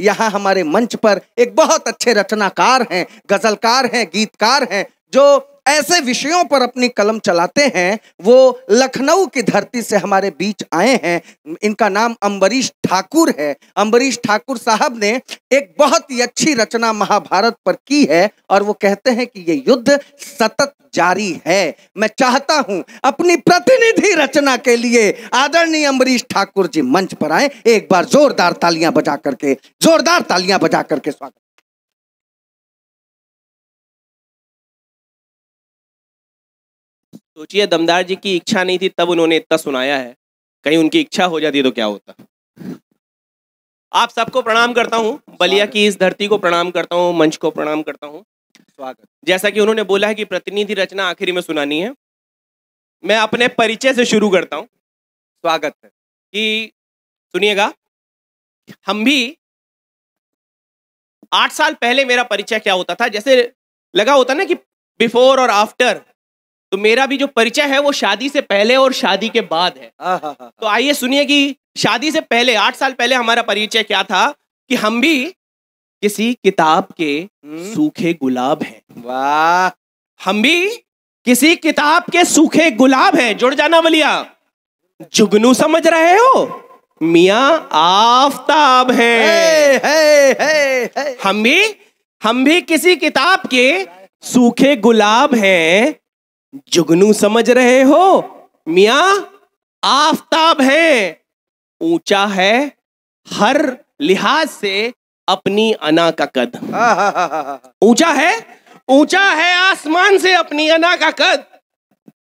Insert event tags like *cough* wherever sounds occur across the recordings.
यहाँ हमारे मंच पर एक बहुत अच्छे रचनाकार हैं गजलकार हैं गीतकार हैं जो ऐसे विषयों पर अपनी कलम चलाते हैं वो लखनऊ की धरती से हमारे बीच आए हैं इनका नाम अम्बरीश ठाकुर है अम्बरीश ठाकुर साहब ने एक बहुत ही अच्छी रचना महाभारत पर की है और वो कहते हैं कि ये युद्ध सतत जारी है मैं चाहता हूं अपनी प्रतिनिधि रचना के लिए आदरणीय अम्बरीश ठाकुर जी मंच पर आए एक बार जोरदार तालियां बजा करके जोरदार तालियां बजा करके स्वागत सोचिए दमदार जी की इच्छा नहीं थी तब उन्होंने इतना सुनाया है कहीं उनकी इच्छा हो जाती तो क्या होता आप सबको प्रणाम करता हूँ बलिया की इस धरती को प्रणाम करता हूँ मंच को प्रणाम करता हूँ स्वागत जैसा कि उन्होंने बोला है कि प्रतिनिधि रचना आखिरी में सुनानी है मैं अपने परिचय से शुरू करता हूँ स्वागत है कि सुनिएगा हम भी आठ साल पहले मेरा परिचय क्या होता था जैसे लगा होता ना कि बिफोर और आफ्टर तो मेरा भी जो परिचय है वो शादी से पहले और शादी के बाद है तो आइए सुनिए कि शादी से पहले आठ साल पहले हमारा परिचय क्या था कि हम भी किसी किताब के हम्म। सूखे गुलाब हैं वाह हम भी किसी किताब के सूखे गुलाब हैं जुड़ जाना बलिया जुगनू समझ रहे हो मिया आफताब है, हम भी हम भी किसी किताब के सूखे गुलाब हैं जुगनू समझ रहे हो मिया आफताब है ऊंचा है हर लिहाज से अपनी अना का कद *laughs* ऊंचा है ऊंचा है आसमान से अपनी अना का कद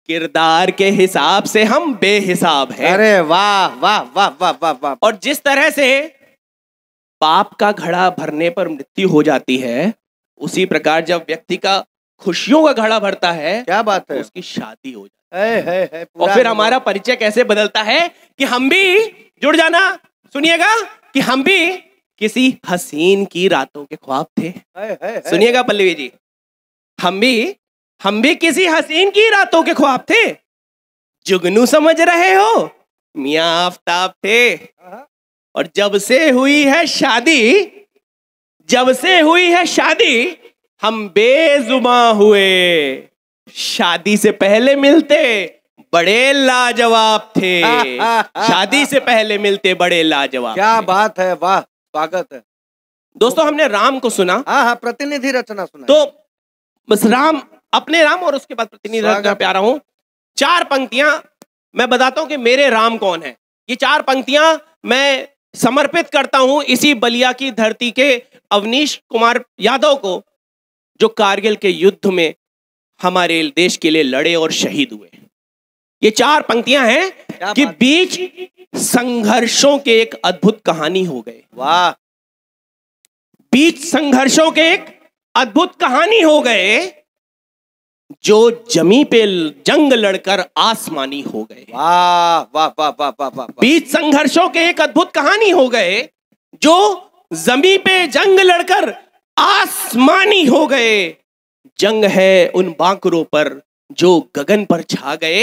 किरदार के हिसाब से हम बेहिसाब है अरे वाह वाह वाह वाह वाह वाह और जिस तरह से पाप का घड़ा भरने पर मृत्यु हो जाती है उसी प्रकार जब व्यक्ति का खुशियों का घड़ा भरता है क्या बात तो है उसकी शादी हो जाती है, है, है और फिर हमारा परिचय कैसे बदलता है कि हम भी जुड़ जाना सुनिएगा कि हम भी किसी हसीन की रातों के ख्वाब थे सुनिएगा पल्लवी जी हम भी हम भी किसी हसीन की रातों के ख्वाब थे जुगनू समझ रहे हो मिया आफ्ताब थे हाँ, हाँ। और जब से हुई है शादी जब से हुई है शादी हम बेजुमा हुए शादी से पहले मिलते बड़े लाजवाब थे *laughs* शादी से पहले मिलते बड़े लाजवाब क्या थे। बात है वाह स्वागत है दोस्तों हमने राम को सुना हाँ हाँ प्रतिनिधि रचना सुना तो बस राम अपने राम और उसके बाद प्रतिनिधि रचना प्यारा हूं चार पंक्तियां मैं बताता हूं कि मेरे राम कौन है ये चार पंक्तियां मैं समर्पित करता हूं इसी बलिया की धरती के अवनीश कुमार यादव को जो कारगिल के युद्ध में हमारे देश के लिए लड़े और शहीद हुए ये चार पंक्तियां हैं कि बीच संघर्षों के एक अद्भुत कहानी हो गए वाह बीच संघर्षों के एक अद्भुत कहानी हो गए जो जमी पे जंग लड़कर आसमानी हो गए वाह वाह वाह वाह वाह वाह बीच संघर्षों के एक अद्भुत कहानी हो गए जो जमी पे जंग लड़कर आसमानी हो गए जंग है उन बांकरों पर जो गगन पर छा गए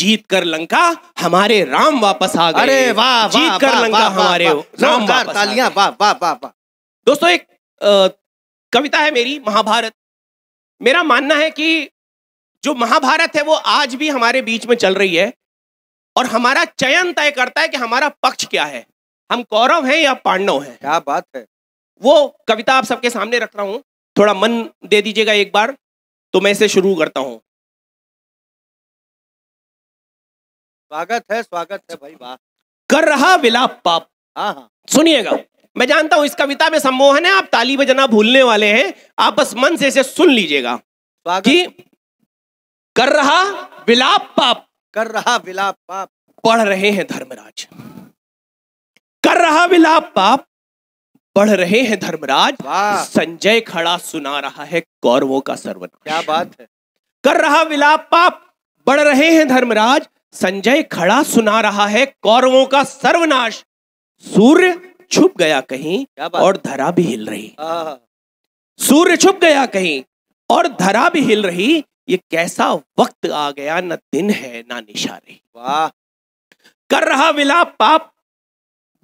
जीत कर लंका हमारे राम वापस आ गए अरे वाह जीत कर लंका हमारे राम वापस तालियां वाह वाह वाह वाह दोस्तों एक कविता है मेरी महाभारत मेरा मानना है कि जो महाभारत है वो आज भी हमारे बीच में चल रही है और हमारा चयन तय करता है कि हमारा पक्ष क्या है हम कौरव हैं या पांडव हैं क्या बात है वो कविता आप सबके सामने रख रहा हूं थोड़ा मन दे दीजिएगा एक बार तो मैं इसे शुरू करता हूं स्वागत है स्वागत है भाई वाह कर रहा विलाप पाप हाँ हाँ सुनिएगा मैं जानता हूं इस कविता में सम्मोहन है आप ताली बजना भूलने वाले हैं आप बस मन से इसे सुन लीजिएगा कि कर रहा विलाप पाप कर रहा विलाप पाप पढ़ रहे हैं धर्मराज कर रहा विलाप पाप बढ़ रहे हैं धर्मराज संजय खड़ा सुना रहा है कौरवों का सर्वनाश क्या बात है कर रहा विलाप पाप बढ़ रहे हैं धर्मराज संजय खड़ा सुना रहा है कौरवों का सर्वनाश सूर्य छुप गया कहीं और धरा भी हिल रही सूर्य छुप गया कहीं और धरा भी हिल रही ये कैसा वक्त आ गया ना दिन है ना निशा रही वाह कर रहा विलाप पाप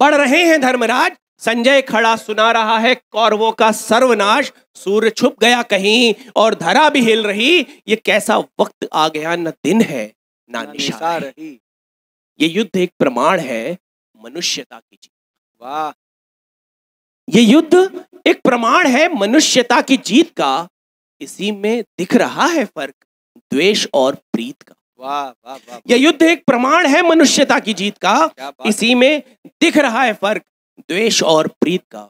बढ़ रहे हैं धर्मराज संजय खड़ा सुना रहा है कौरवों का सर्वनाश सूर्य छुप गया कहीं और धरा भी हिल रही ये कैसा वक्त आ गया न दिन है ना निशा रही ये युद्ध एक प्रमाण है मनुष्यता की जीत वाह ये युद्ध एक प्रमाण है मनुष्यता की जीत का इसी में दिख रहा है फर्क द्वेष और प्रीत का वाह वाह वाह यह युद्ध एक प्रमाण है मनुष्यता की जीत का इसी में दिख रहा है फर्क द्वेष और प्रीत का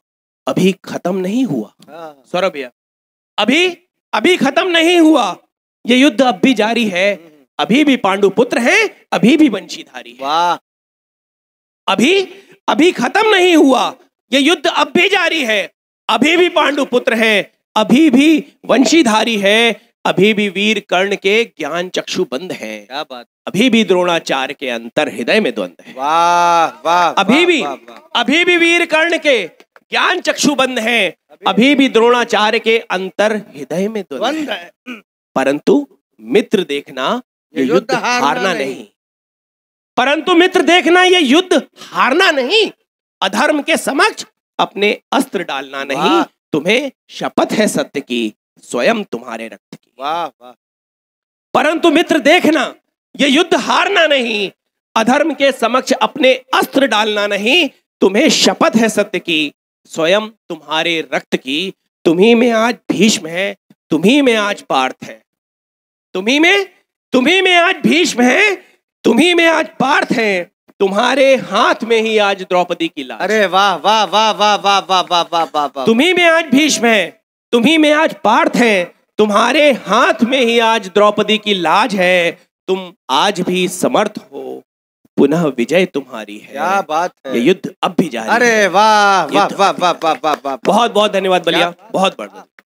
अभी खत्म नहीं हुआ हाँ। सौरभ भैया अभी अभी खत्म नहीं हुआ ये युद्ध अब भी जारी है हम्म। अभी भी पांडु पुत्र है अभी भी वंशीधारी वाह अभी अभी खत्म नहीं हुआ ये युद्ध अब भी जारी है अभी भी पांडु पुत्र है अभी भी वंशीधारी है अभी भी वीर कर्ण के ज्ञान चक्षु बंद हैं क्या बात अभी भी द्रोणाचार्य के अंतर हृदय में द्वंद है वाह वाह अभी भी अभी भी वीर कर्ण के ज्ञान चक्षु बंद है अभी भी द्रोणाचार्य के अंतर हृदय में द्वंद है परंतु मित्र देखना ये युद्ध हारना नहीं परंतु मित्र देखना ये युद्ध हारना नहीं अधर्म के समक्ष अपने अस्त्र डालना नहीं तुम्हें शपथ है सत्य की स्वयं तुम्हारे रक्त की वाह वाह परंतु मित्र देखना यह युद्ध हारना नहीं अधर्म के समक्ष अपने अस्त्र डालना नहीं तुम्हें शपथ है सत्य की स्वयं तुम्हारे रक्त की तुम्ही में आज भीष्म है तुम्ही में आज पार्थ है तुम्ही में तुम्ही में आज भीष्म है तुम्ही में आज पार्थ है तुम्हारे हाथ में ही आज द्रौपदी की लाश अरे वाह वाह वाह वाह वाह वाह वाह वाह वाह तुम्ही में आज भीष्म है तुम्ही में आज पार्थ है तुम्हारे हाथ में ही आज द्रौपदी की लाज है तुम आज भी समर्थ हो पुनः विजय तुम्हारी है क्या बात है ये युद्ध अब भी जारी अरे वाह वाह वाह वाह वाह वाह बहुत बहुत धन्यवाद बलिया बहुत बढ़िया